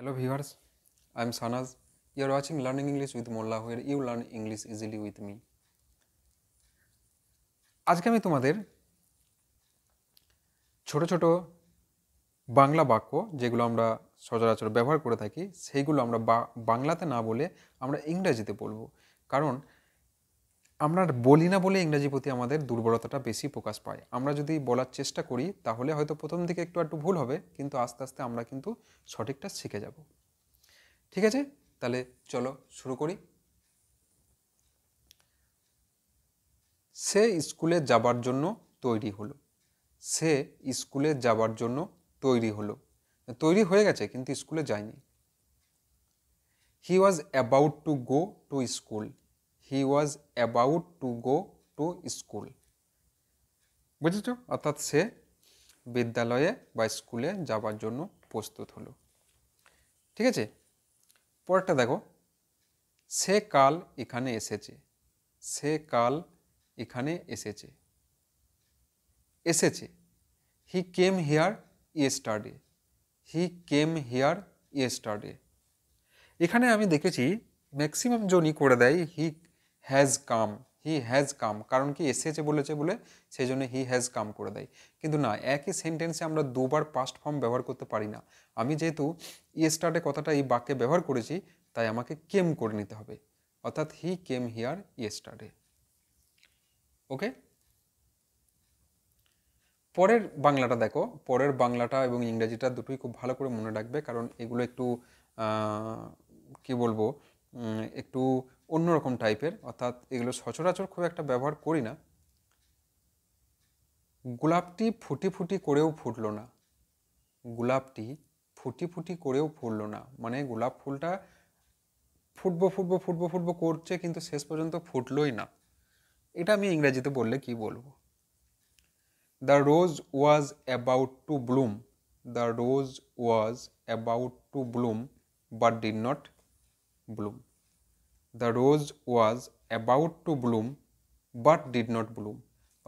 Hello viewers, I am Sanaz. You are watching Learning English with Molla where you learn English easily with me. আজকে আমি তোমাদের ছোট ছোট বাংলা বাক্য যেগুলো আমরা সচরাচর ব্যবহার করে থাকি সেইগুলো আমরা বাংলাতে না বলে আমরা ইংরাজিতে বলবো কারণ আমরা বলি না বলে ইংরাজি প্রতি আমাদের দুর্বলতাটা বেশি প্রকাশ পায় আমরা যদি বলার চেষ্টা করি তাহলে হয়তো প্রথম দিকে একটু একটু ভুল হবে কিন্তু আস্তে আস্তে আমরা কিন্তু সঠিকটা শিখে যাব ঠিক আছে তাহলে চলো শুরু করি সে স্কুলে যাবার জন্য তৈরি হলো সে স্কুলে যাবার জন্য তৈরি হলো তৈরি হয়ে গেছে কিন্তু স্কুলে যায়নি he was about to go to school he was about to go to school বুঝেছ অর্থাৎ সে বিদ্যালয়ে বা স্কুলে যাওয়ার জন্য প্রস্তুত হলো ঠিক আছে পরেরটা দেখো সে কাল এখানে এসেছে সে কাল এখানে এসেছে এসেছে he came here yesterday he came here yesterday এখানে আমি দেখেছি ম্যাক্সিমাম জনই করে দেয় হি হ্যাজ কাম হি হ্যাজ কাম কারণ কি এসেছে বলেছে বলে সেই জন্য হি হ্যাজ কাম করে দেয় কিন্তু না একই সেন্টেন্সে আমরা দুবার পাস্ট ফর্ম ব্যবহার করতে পারি না আমি যেহেতু ই e স্টার্টে কথাটা এই বাক্যে ব্যবহার করেছি তাই আমাকে কেম করে নিতে হবে অর্থাৎ হি কেম হিয়ার ই স্টার্টে ওকে পরের বাংলাটা দেখো পরের বাংলাটা এবং ইংরেজিটা দুটোই খুব ভালো করে মনে রাখবে কারণ এগুলো একটু কি বলবো একটু অন্যরকম টাইপের অর্থাৎ এগুলো সচরাচর খুব একটা ব্যবহার করি না গোলাপটি ফুটি ফুটি করেও ফুটলো না গোলাপটি ফুটি ফুটি করেও ফুটলো না মানে গোলাপ ফুলটা ফুটবো ফুটবো ফুটবো ফুটবো করছে কিন্তু শেষ পর্যন্ত ফুটলই না এটা আমি ইংরেজিতে বললে কি বলবো the rose was about to bloom the rose was about to bloom but did not bloom the rose was about to bloom but did not bloom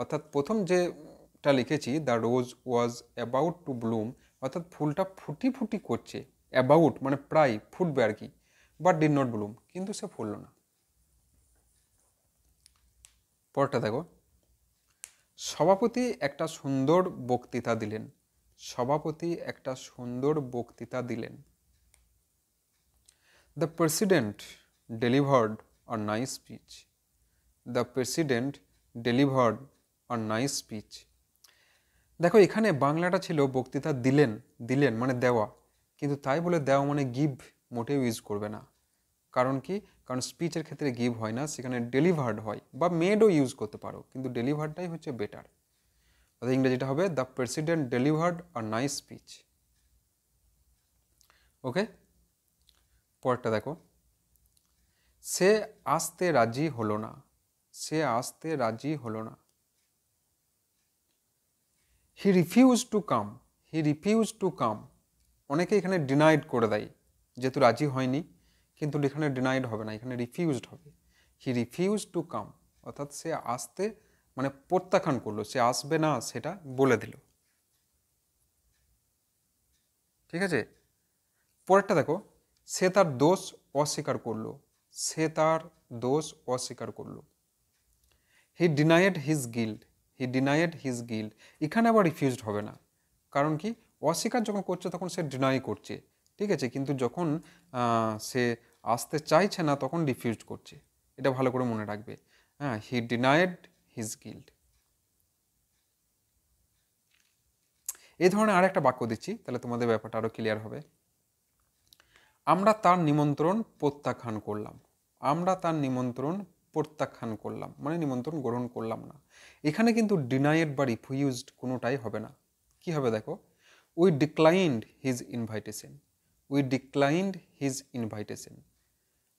অর্থাৎ প্রথম যেটা লিখেছি the rose was about to bloom অর্থাৎ ফুলটা ফুটি ফুটি করছে about মানে প্রায় ফুটবে আর কি বাট ডিড নট ব্লুম কিন্তু সে ফুলল না পরটা দেখো সভাপতি একটা সুন্দর বক্তৃতা দিলেন সভাপতি একটা সুন্দর বক্তৃতা দিলেন the president delivered a nice speech. The president delivered a nice speech. দেখো এখানে বাংলাটা ছিল বক্তৃতা দিলেন দিলেন মানে দেওয়া কিন্তু তাই বলে দেওয়া মানে গিভ মোটেও ইউজ করবে না কারণ কি কারণ স্পিচের ক্ষেত্রে গিভ হয় না সেখানে ডেলিভার্ড হয় বা মেডও ইউজ করতে পারো কিন্তু ডেলিভার্ডটাই হচ্ছে বেটার অর্থাৎ ইংরেজিটা হবে the president delivered a nice speech okay পরটা দেখো সে আসতে রাজি হলো না সে আসতে রাজি হলো না he refuse to come he refuse to come অনেকে এখানে ডিনাইড করে দেয় যেহেতু রাজি হয়নি কিন্তু এখানে ডিনাইড হবে না এখানে রিফিউজড হবে হি রিফিউজ টু কাম অর্থাৎ সে আসতে মানে প্রত্যাখ্যান করলো সে আসবে না সেটা বলে দিল ঠিক আছে পরেরটা দেখো সে তার দোষ অস্বীকার করলো সে তার দোষ অস্বীকার করল he denied his guilt he denied his guilt এখানে আবার রিফিউজড হবে না কারণ কি অস্বীকার যখন করছে তখন সে ডিনাই করছে ঠিক আছে কিন্তু যখন সে আসতে চাইছে না তখন রিফিউজ করছে এটা ভালো করে মনে রাখবে হ্যাঁ হি ডিনায়েড হিজ গিল্ড এই ধরনের আর একটা বাক্য দিচ্ছি তাহলে তোমাদের ব্যাপারটা আরও ক্লিয়ার হবে আমরা তার নিমন্ত্রণ প্রত্যাখ্যান করলাম আমরা তার নিমন্ত্রণ প্রত্যাখ্যান করলাম মানে নিমন্ত্রণ গ্রহণ করলাম না এখানে কিন্তু ডিনাইড বা রিফিউজড কোনোটাই হবে না কি হবে দেখো we declined his invitation we declined his invitation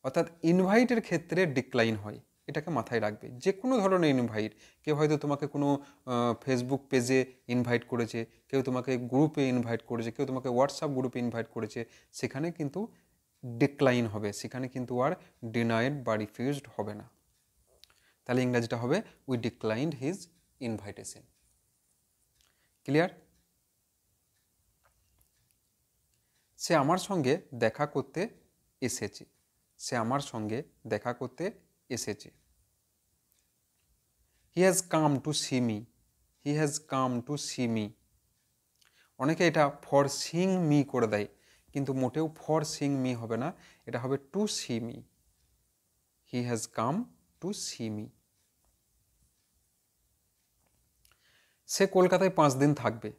অর্থাৎ ইনভাইটের ক্ষেত্রে ডিক্লাইন হয় এটাকে মাথায় রাখবে যে কোনো ধরনের ইনভাইট কেউ হয়তো তোমাকে কোনো ফেসবুক পেজে ইনভাইট করেছে কেউ তোমাকে গ্রুপে ইনভাইট করেছে কেউ তোমাকে হোয়াটসঅ্যাপ গ্রুপে ইনভাইট করেছে সেখানে কিন্তু ডিক্লাইন হবে সেখানে কিন্তু আর ডিনাইড বা রিফিউজড হবে না তাহলে ইংরাজিটা হবে we declined his invitation clear সে আমার সঙ্গে দেখা করতে এসেছে সে আমার সঙ্গে দেখা করতে এসেছে he has come to see me he has come to see me অনেকে এটা ফর সিং মি করে দেয় কিন্তু মোটেও ফর সিং মি হবে না এটা হবে to see me he has come to see me সে কলকাতায় পাঁচ দিন থাকবে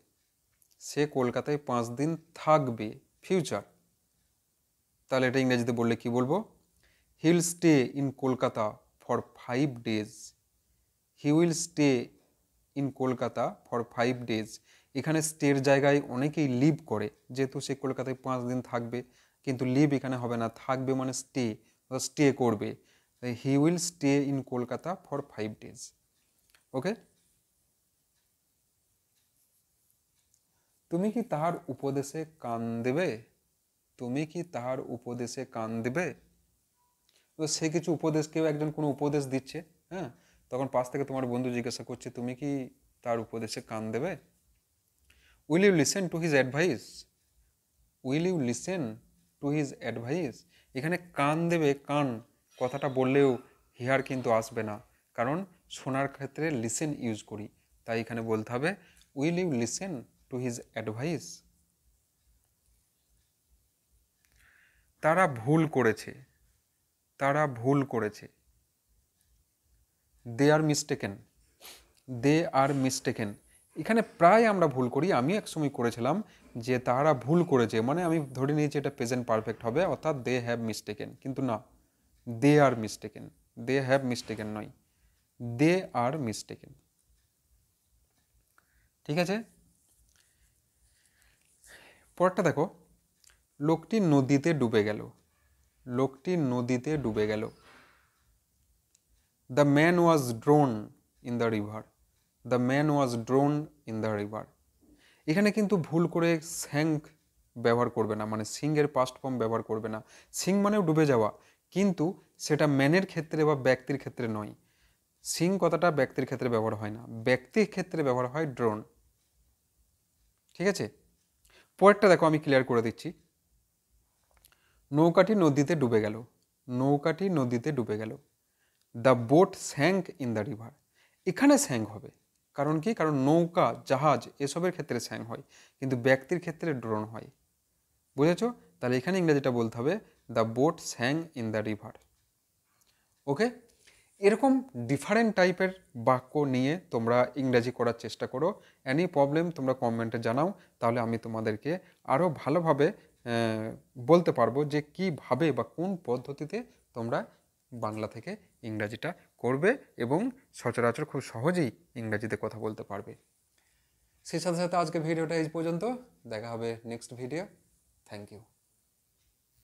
সে কলকাতায় পাঁচ দিন থাকবে ফিউচার তাহলে এটা ইংরেজিতে বললে কি বলবো he'll stay in Kolkata for five days he will stay in Kolkata for five days এখানে স্টের জায়গায় অনেকেই লিভ করে যেহেতু সে কলকাতায় পাঁচ দিন থাকবে কিন্তু লিভ এখানে হবে না থাকবে মানে স্টে স্টে করবে he will stay in Kolkata for five days okay তুমি কি তাহার উপদেশে কান দেবে তুমি কি তাহার উপদেশে কান দেবে তো সে কিছু উপদেশ কেউ একজন কোনো উপদেশ দিচ্ছে হ্যাঁ তখন পাশ থেকে তোমার বন্ধু জিজ্ঞাসা করছে তুমি কি তার উপদেশে কান দেবে Will you listen to his advice? Will you listen to his advice? এখানে কান দেবে কান কথাটা বললেও হিয়ার কিন্তু আসবে না কারণ শোনার ক্ষেত্রে লিসেন ইউজ করি তাই এখানে বলতে হবে will you listen to his advice তারা ভুল করেছে তারা ভুল করেছে দে are mistaken they are mistaken এখানে প্রায় আমরা ভুল করি আমি এক সময় করেছিলাম যে তারা ভুল করেছে মানে আমি ধরে নিয়েছি এটা প্রেজেন্ট পারফেক্ট হবে অর্থাৎ দে হ্যাভ মিস্টেকেন কিন্তু না they are mistaken they have mistaken নয় দে আর মিস্টেকেন ঠিক আছে পরেরটা দেখো লোকটি নদীতে ডুবে গেল লোকটি নদীতে ডুবে গেল the man was drowned in the river the man was drowned in the river এখানে কিন্তু ভুল করে স্যাঙ্ক ব্যবহার করবে না মানে সিংয়ের পাস্ট ফর্ম ব্যবহার করবে না সিং মানেও ডুবে যাওয়া কিন্তু সেটা ম্যানের ক্ষেত্রে বা ব্যক্তির ক্ষেত্রে নয় সিং কথাটা ব্যক্তির ক্ষেত্রে ব্যবহার হয় না ব্যক্তির ক্ষেত্রে ব্যবহার হয় ড্রোন ঠিক আছে পরেরটা দেখো আমি ক্লিয়ার করে দিচ্ছি নৌকাটি নদীতে ডুবে গেল নৌকাটি নদীতে ডুবে গেল the boat sank in the river এখানে স্যাঙ্ক হবে কারণ কি কারণ নৌকা জাহাজ এসবের ক্ষেত্রে স্যাং হয় কিন্তু ব্যক্তির ক্ষেত্রে ড্রোন হয় বুঝেছ তাহলে এখানে ইংরেজিটা বলতে হবে the boat sank in the river okay এরকম ডিফারেন্ট টাইপের বাক্য নিয়ে তোমরা ইংরাজি করার চেষ্টা করো এনি প্রবলেম তোমরা কমেন্টে জানাও তাহলে আমি তোমাদেরকে আরও ভালোভাবে বলতে পারবো যে কিভাবে বা কোন পদ্ধতিতে তোমরা বাংলা থেকে ইংরাজিটা করবে এবং সচরাচর খুব সহজেই ইংরাজিতে কথা বলতে পারবে সেই সাথে সাথে আজকে ভিডিওটা এই পর্যন্ত দেখা হবে নেক্সট ভিডিও থ্যাংক ইউ